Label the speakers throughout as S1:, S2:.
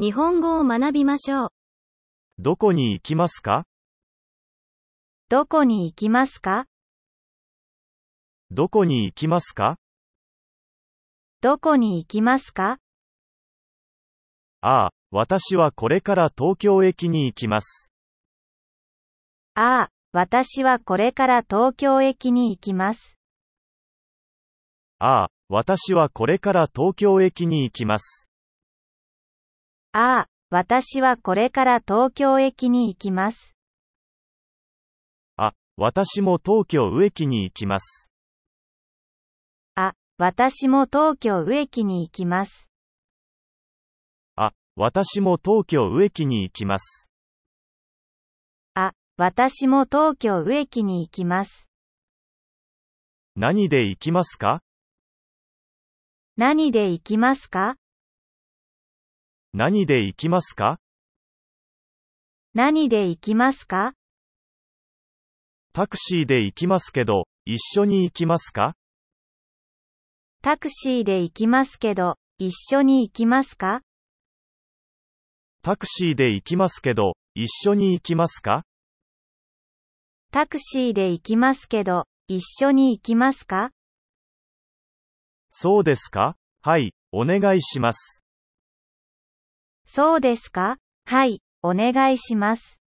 S1: 日本語を学びましょう。
S2: どこに行きますか
S1: どこに行きますか
S2: どこに行きますか
S1: どこに行きますか
S2: ああ、私はこれから東京駅に行きます。
S1: ああ、私はこれから東京駅に行きます。
S2: ああ、私はこれから東京駅に行きます。
S1: ああ、私はこれから東京駅に行きます。
S2: あ、私も東京植木に行きます。
S1: あ、私も東京植木に行きます。
S2: あ、私も東京植木に行きます。
S1: あ、私も東京植木に行きます。
S2: 何で行きますか
S1: 何で行きますか
S2: 何で行きますか
S1: 何で行きますか
S2: タクシーで行きますけど、一緒に行きますか
S1: タクシーで行きますけど、一緒に行きますか
S2: タクシーで行きますけど、一緒に行きますか
S1: タクシーで行きますけど、一緒に行きますか
S2: そうですかはい、お願いします。
S1: そうですかはい、お願いします。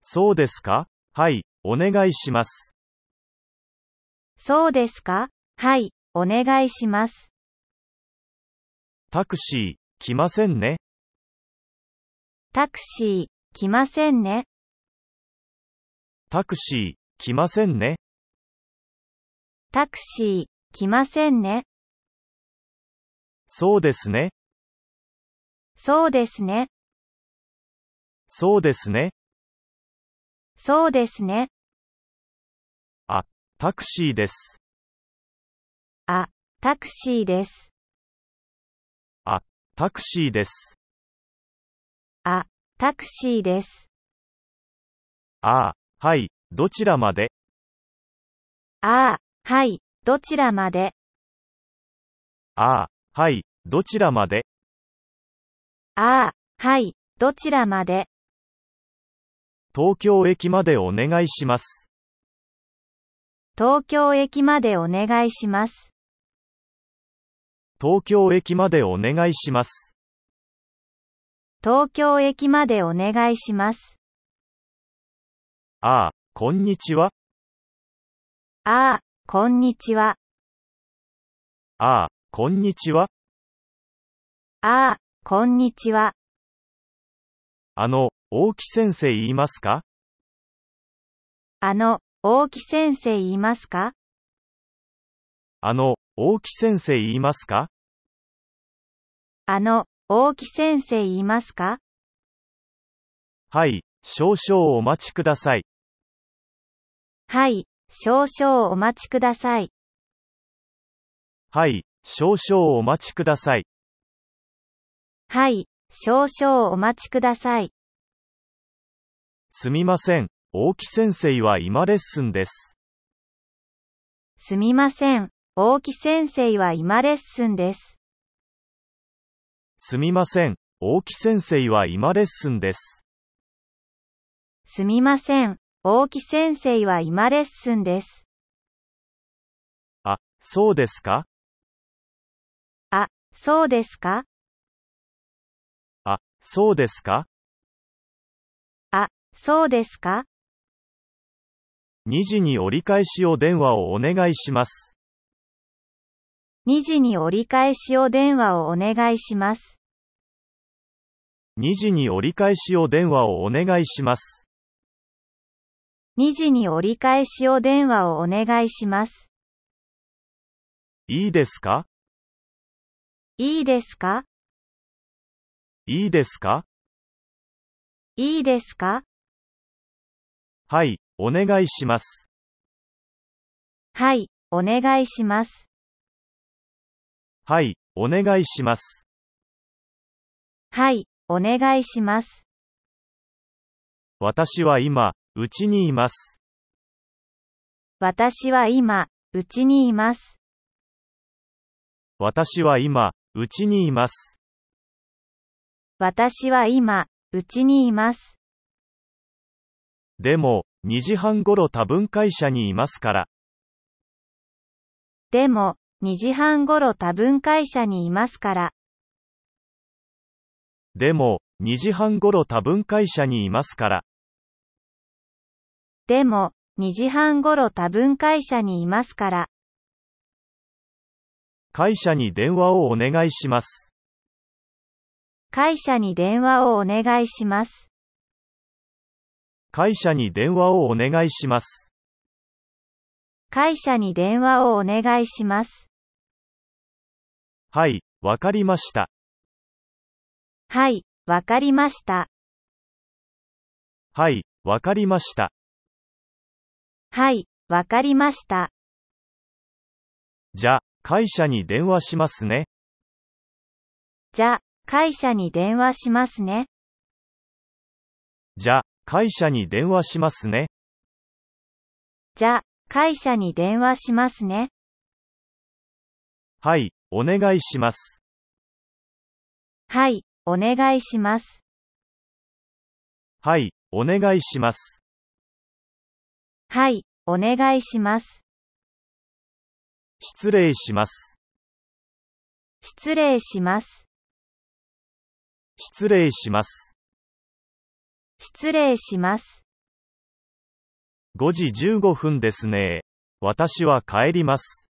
S2: そうですかはい、お願いします。
S1: そうですかはい、お願いします。
S2: タクシー、来ませんね。
S1: タクシー、来ませんね。
S2: タクシー、来ませんね。
S1: タクシー、来ませんね。
S2: そうですね。
S1: そうですね。
S2: そうですね。
S1: そうですね。
S2: あ、タクシーです。
S1: あ、タクシーです。
S2: あ、タクシーです。
S1: あ、タクシーです。
S2: あはい、どちらまで
S1: あ、はい、どちらまで
S2: ああ、はい、どちらまで
S1: ああ、はい、どちらまで
S2: 東京駅までお願いします。
S1: 東京駅までお願いします。
S2: 東京駅までお願いします。
S1: 東京駅までお願いします。
S2: ああ、こんにちは。
S1: ああ、こんにちは。
S2: ああ、こんにちは。
S1: ああ、こんにちは。
S2: あの、大木先生いますか
S1: あの、大木先生いますか
S2: あの、大木先生いますか
S1: あの、大木先生いますか
S2: はい、少々お待ちください。はい、少
S1: 々お待ちください。
S2: はい、少々お待ちください。
S1: はい、少々お待ちください。
S2: すみません、大木先生は今レッスンです。
S1: すみません、大木先生は今レッスンで
S2: す。すみません、大木先生は今レッスンです。
S1: すみません、大木先生は今レッスンです。
S2: あ、そうですか
S1: あ、そうですか
S2: あ、そうですか
S1: あ、そうですか
S2: ?2 時に折り返しを電話をお願いします。
S1: 2時に折り返しを電話をお願いします。
S2: 2時に折り返しを電話をお願いします。
S1: 2時に折り返しお電話をお願いします。
S2: いいですか
S1: いいですか
S2: いいですか
S1: いいですか
S2: はい、お願いします。
S1: はい、お願いします。
S2: はい、お願いします。
S1: はい、お願いします。
S2: 私は今、うちにいます。
S1: 私は今、うちにいます。
S2: 私は今、うちにいます。私は今、うちにいます。でも、2時半ごろ多分会社にいますから。
S1: でも、2時半ごろ多分会社にいますから。
S2: でも、2時半ごろ多分会社にいますから。
S1: でも、2時半頃多分会社にいますから。
S2: 会社に電話をお願いします。
S1: 会社に電話をお願いしま
S2: す。会社に電話をお願いします。
S1: 会社に電話をお願いします。
S2: はい、わかりました。
S1: はい、わかりました。
S2: はい、わかりました。
S1: はい、わかりました。
S2: じゃ、会社に電話しますね。
S1: じゃ、会社に電話しますね。
S2: じゃ、会社に電話しますね。
S1: じゃ、会社に電話しますね。
S2: はい、お願いします。
S1: はい、お願いします。はい、お願いします。はい、お願いします。
S2: 失礼します。
S1: 失礼します。
S2: 失礼します。
S1: 失礼します。
S2: 5時15分ですね。私は帰ります。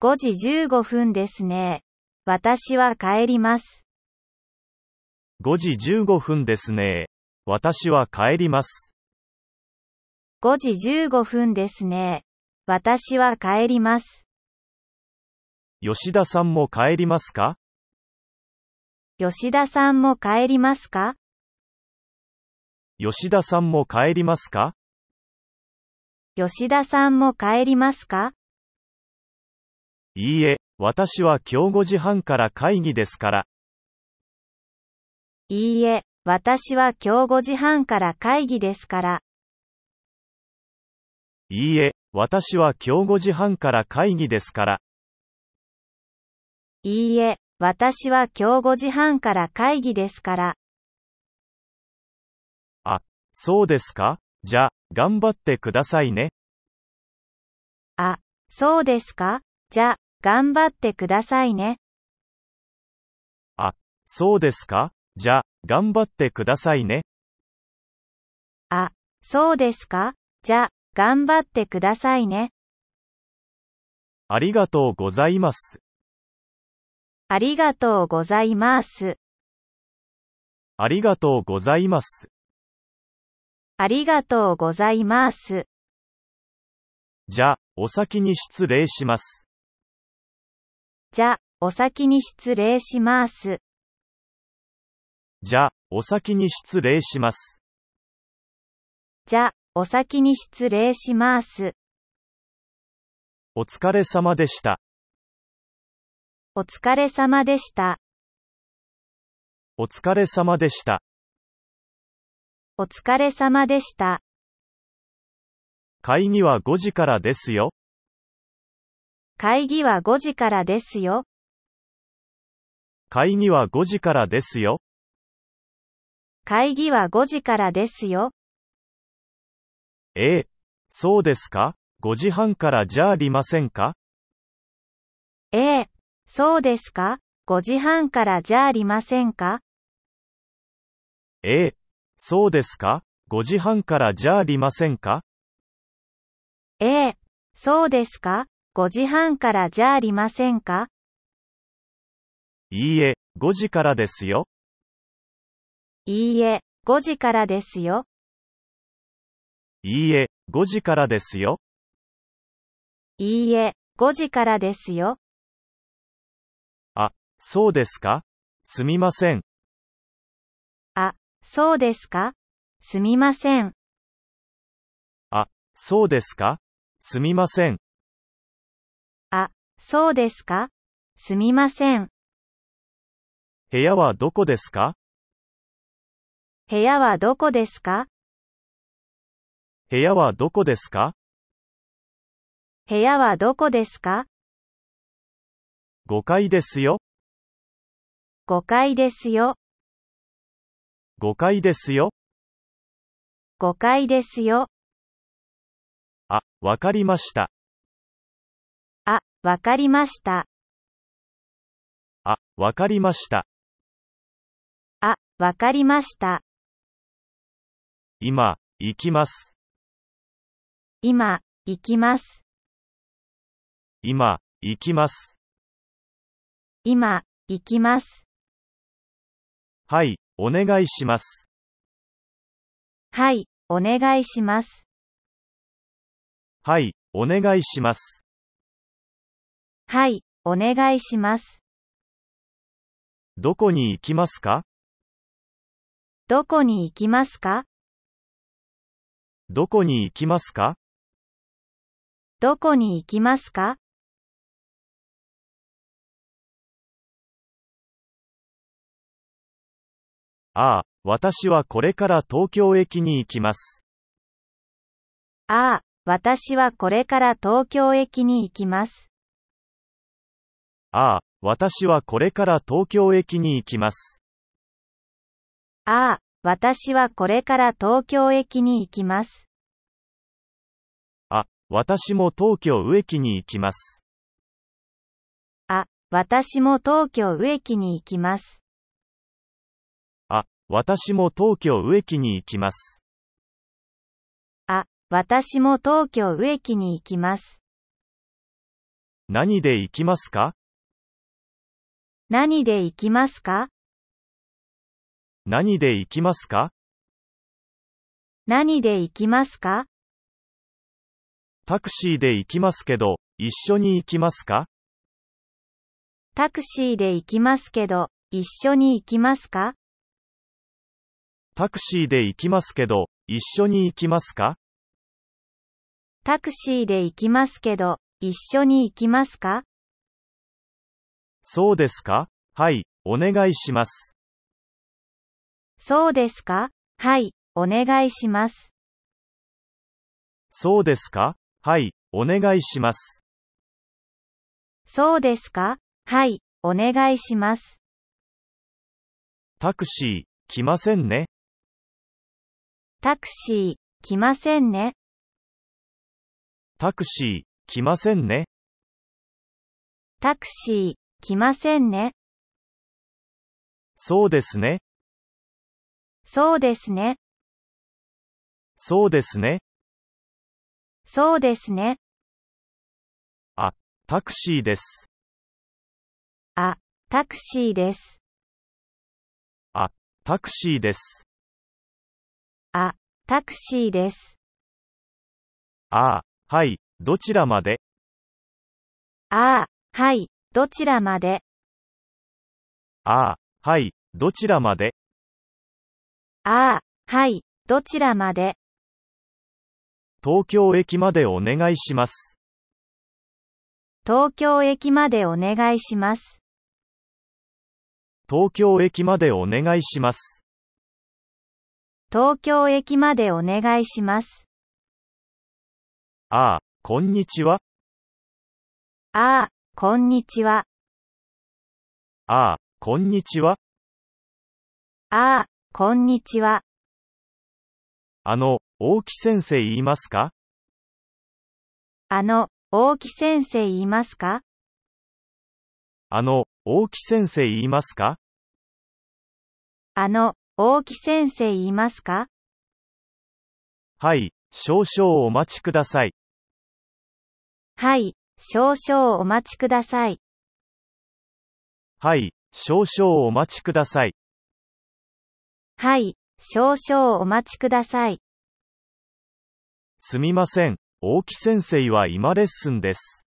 S1: 5時15分ですね。私は帰ります。
S2: 5時15分ですね。私は帰ります。
S1: 5時15分ですね。私は帰ります。
S2: 吉田さんも帰りますか
S1: 吉田さんも帰りますか
S2: 吉田さんも帰りますか
S1: 吉田さんも帰りますか
S2: いいえ、私は今日5時半から会議ですから。
S1: いいえ、私は今日5時半から会議ですから。
S2: いいえ、私は今日5時半から会議ですから。
S1: いいえ、私は今日5時半から会議ですから。
S2: あ、そうですかじゃあ、頑張ってくださいね。
S1: あ、そうですかじゃあ、頑張ってくださいね。
S2: あ、そうですかじゃあ、頑張ってくださいね。
S1: あ、そうですかじゃあ、頑張ってくださいね。
S2: ありがとうございます。
S1: ありがとうございます。
S2: ありがとうございます。
S1: ありがとうございます。
S2: じゃ、お先に失礼します。
S1: じゃ、お先に失礼します。
S2: じゃ、お先に失礼します。
S1: じゃ、お先に失礼します。
S2: お疲れ様でした。
S1: お疲れ様でした。
S2: お疲れ様でした。
S1: お疲れ様でした。
S2: 会議は5時からですよ。
S1: 会議は5時からですよ。
S2: 会議は5時からですよ。
S1: 会議は5時からですよ。
S2: ええ。そうですか ?5 時半からじゃありませんか
S1: ええ。そうですか ?5 時半からじゃありませんか
S2: ええ。そうですか ?5 時半からじゃありませんか
S1: ええ。そうですか ?5 時半からじゃありませんか
S2: いいえ、5時からですよ。
S1: いいえ、5時からですよ。
S2: いいえ、5時からですよ。
S1: いいえ、5時からですよ。
S2: あ、そうですかすみません。
S1: あ、そうですかすみません。
S2: あ、そうですかすみません。
S1: あ、そうですかすみません。
S2: 部屋はどこですか
S1: 部屋はどこですか
S2: 部屋はどこですか
S1: 部屋はどこですか
S2: ?5 階ですよ。
S1: 5階ですよ。
S2: 5階ですよ。
S1: 5階ですよ。
S2: あ、わかりました。
S1: あ、わかりました。
S2: あ、わかりました。
S1: あ、わかりました。
S2: 今、行きます。
S1: 今、行きます。
S2: 今、行きます。
S1: 今、行きます。
S2: はい、お願いします。
S1: はい、お願いします。
S2: はい、お願いします。
S1: はい、お願いしま
S2: す。どこに行きますか
S1: どこに行きますか
S2: どこに行きますか
S1: どこに行きますか
S2: ああ、私はこれから東京駅に行きます。
S1: ああ、私はこれから東京駅に行きます。
S2: ああ、私はこれから東京駅に行きます。
S1: ああ、私はこれから東京駅に行きます。
S2: 私も東京植木に行きます。
S1: あ、私も東京植木に行きます。
S2: あ、私も東京植木に行きます。
S1: あ、私も東京植木に行きます。
S2: 何で行きますか
S1: 何で行きますか
S2: 何で行きますか
S1: 何で行きますか
S2: タクシーで行きますけど、一緒に行きますか
S1: タクシーで行きますけど、一緒に行きますか
S2: タクシーで行きますけど、一緒に行きますか
S1: タクシーで行きますけど、一緒に行きますか
S2: そうですかはい、お願いします。
S1: そうですかはい、お願いします。
S2: そうですかはい、お願いします。
S1: そうですかはい、お願いします。
S2: タクシー、来ませんね。
S1: タクシー、来ませんね。
S2: タクシー、来ませんね。
S1: タクシー、来ませんね。
S2: そうですね。
S1: そうですね。
S2: そうですね。
S1: そうですね。
S2: あ、タクシーです。
S1: あ、タクシーです。
S2: あ、タクシーです。
S1: あ、タクシーです。
S2: ああ、はい、どちらまで。
S1: あはい、どちらまで。
S2: あはい、どちらまで。
S1: あ、はい、どちらまで。
S2: 東京駅までお願いします。
S1: 東京駅までお願いします。
S2: 東京駅までお願いします。
S1: 東京駅までお願いします。
S2: ああ、こんにちは。
S1: ああ、こんにちは。
S2: ああ、こんにちは。ああ、こんにちは。あの、大木先生いますか
S1: あの、大木先生いますか
S2: あの、大木先生いますか
S1: あの、大木先生いますか
S2: はい、少々お待ちください。
S1: はい、少々お待ちください。
S2: はい、少々お待ちください。
S1: はい、少々お待ちください。
S2: すみません。大木先生は今レッスンです。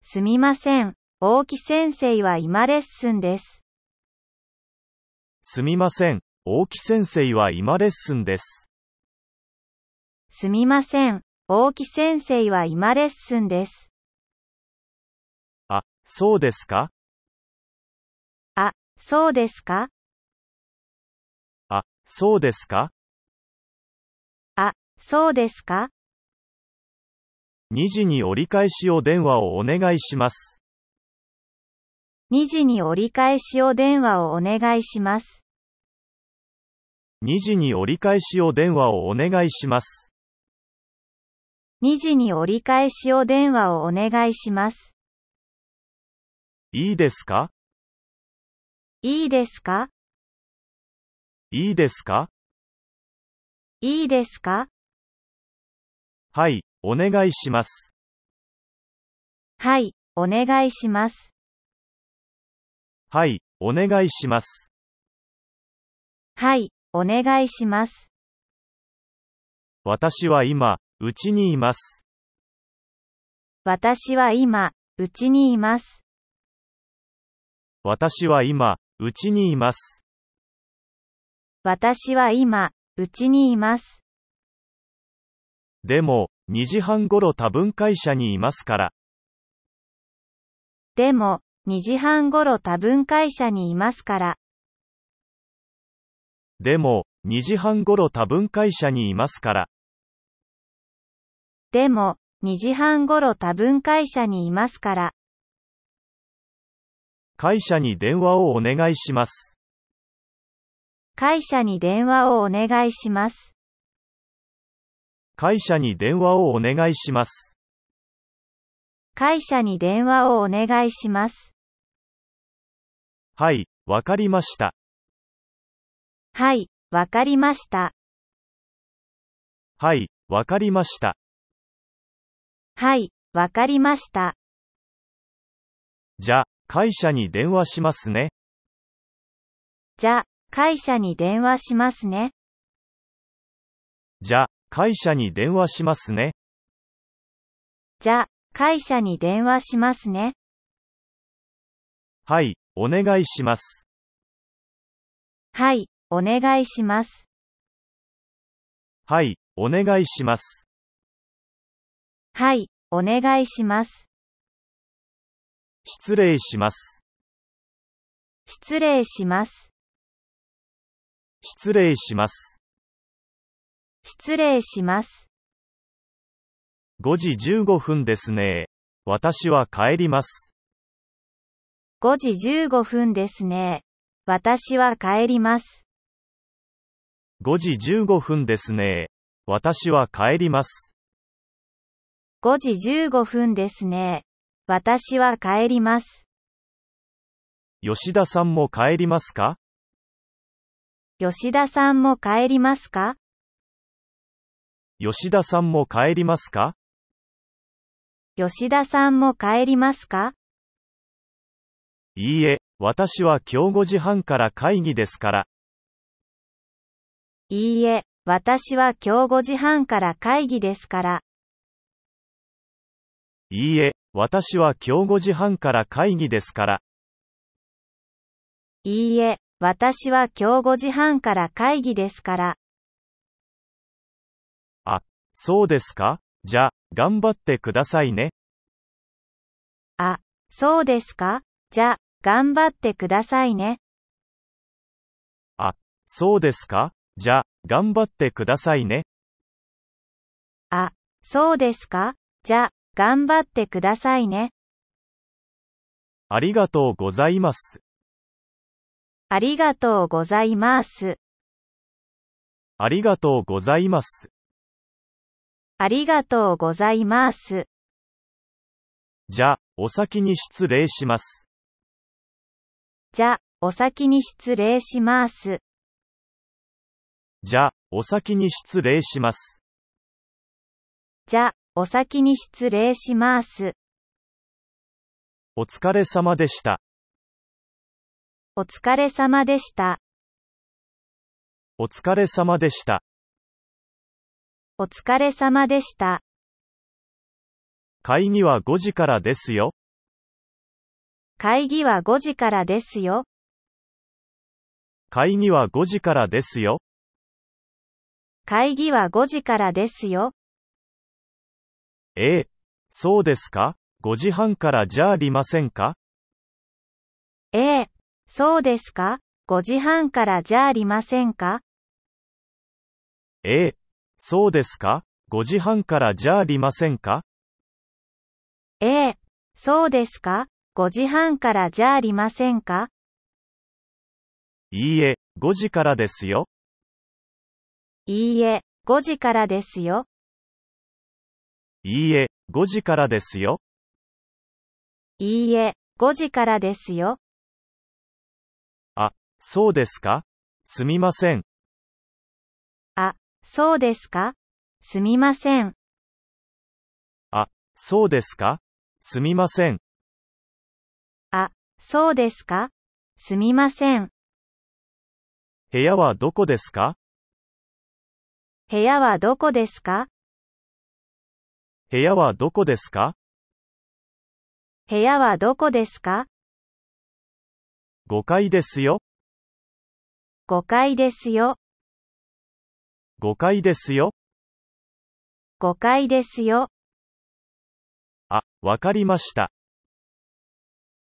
S1: すみません。大木先生は今レッスンです。
S2: すみません。大木先生は今レッスンです。
S1: すみません。大木先生は今レッスンです。
S2: あ、そうですか
S1: あ、そうですか
S2: あ、そうですか
S1: そうですか
S2: ?2 時に折り返しお電話をお願いします。
S1: 2時に折り返しお電話をお願いします。
S2: 2時に折り返しお電話をお願いします。
S1: 2時に折り返しお電話をお願いします。
S2: いいですか
S1: いいですか
S2: いいですか
S1: いいですか
S2: はい、お願いします。
S1: はい、お願いします。
S2: はい、お願いします。
S1: はい、お願いします。
S2: 私は今、うちにいます。
S1: 私は今、うちにいます。
S2: 私は今、うちにいます。
S1: 私は今、うちにいます。
S2: でも、2時半頃多分会社にいますから。
S1: でも、2時半頃多分会社にいますから。
S2: でも、2時半頃多分会社にいますから。
S1: でも、2時半頃多分会社にいますから。
S2: 会社に電話をお願いします。
S1: 会社に電話をお願いします。
S2: 会社に電話をお願いします。
S1: 会社に電話をお願いします。
S2: はい、わかりました。
S1: はい、わかりました。
S2: はい、わかりました。
S1: はい、わかりました。
S2: じゃ、会社に電話しますね。
S1: じゃ、会社に電話しますね。
S2: じゃ、会社に電話しますね。
S1: じゃ、会社に電話しますね。
S2: はい、お願いします。はい、お願いします。はい、お願いします。
S1: はい、お願いします。
S2: 失礼します。
S1: 失礼します。
S2: 失礼します。
S1: 失礼します。
S2: 5時15分ですね。私は帰ります。
S1: 5時15分ですね。私は帰ります。
S2: 5時15分ですね。私は帰ります。
S1: 5時15分ですね。私は帰ります。
S2: 吉田さんも帰りますか
S1: 吉田さんも帰りますか
S2: 吉田さんも帰りますか
S1: 吉田さんも帰りますか
S2: いいえ、私は今日5時半から会議ですから。
S1: いいえ、私は今日5時半から会議ですから。
S2: いいえ、私は今日5時半から会議ですから。
S1: いいえ、私は今日5時半から会議ですから。
S2: そうですかじゃあ、頑張ってくださいね。
S1: あ、そうですかじゃあ、頑張ってくださいね。
S2: あ、そうですかじゃあ、頑張ってくださいね。
S1: あ、そうですかじゃあ、頑張ってくださいね。
S2: ありがとうございます。
S1: ありがとうございます。
S2: ありがとうございます。
S1: ありがとうございます。
S2: じゃ、お先に失礼します。
S1: じゃ、お先に失礼します。
S2: じゃ、お先に失礼します。
S1: じゃ、お先に失礼します。
S2: お疲れ様でした。
S1: お疲れ様でした。
S2: お疲れ様でした。
S1: お疲れ様でした。
S2: 会議は5時からですよ。
S1: 会議は5時からですよ。
S2: 会議は5時からですよ。
S1: 会議は5時からですよ。
S2: ええ、そうですか ?5 時半からじゃありませんか
S1: ええ、そうですか ?5 時半からじゃありませんか
S2: ええ、そうですか ?5 時半からじゃありませんか
S1: ええ、そうですか ?5 時半からじゃありませんか
S2: いいえ、5時からですよ。
S1: いいえ、5時からですよ。
S2: いいえ、5時からですよ。
S1: いいえ、5時からですよ。
S2: あ、そうですかすみません。
S1: そうですかすみません。
S2: あ、そうですかすみません。
S1: あ、そうですかすみません。
S2: 部屋はどこですか
S1: 部屋はどこですか
S2: 部屋はどこですか
S1: 部屋はどこですか
S2: ?5 階ですよ。
S1: 5階ですよ。
S2: 誤解ですよ。
S1: 誤解ですよ。
S2: あ、わかりました。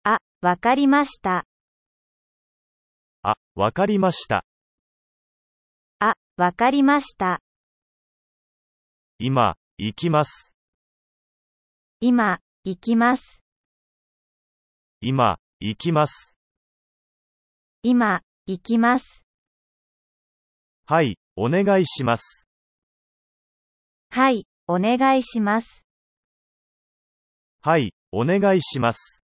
S1: あ、わかりました。
S2: あ、わかりました。
S1: あ、わかりました。
S2: 今、行きます。
S1: 今、行きます。
S2: 今、行きます。
S1: 今、行きます。
S2: はい、お願いします。
S1: はい、お願いします。
S2: はい、お願いします。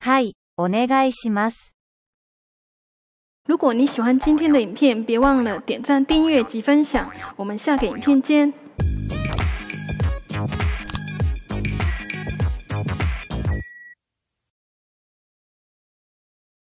S1: はい、お願いします。如果你喜欢今天的
S2: 影片，别忘了点赞、订阅及分享。我们下个影片见。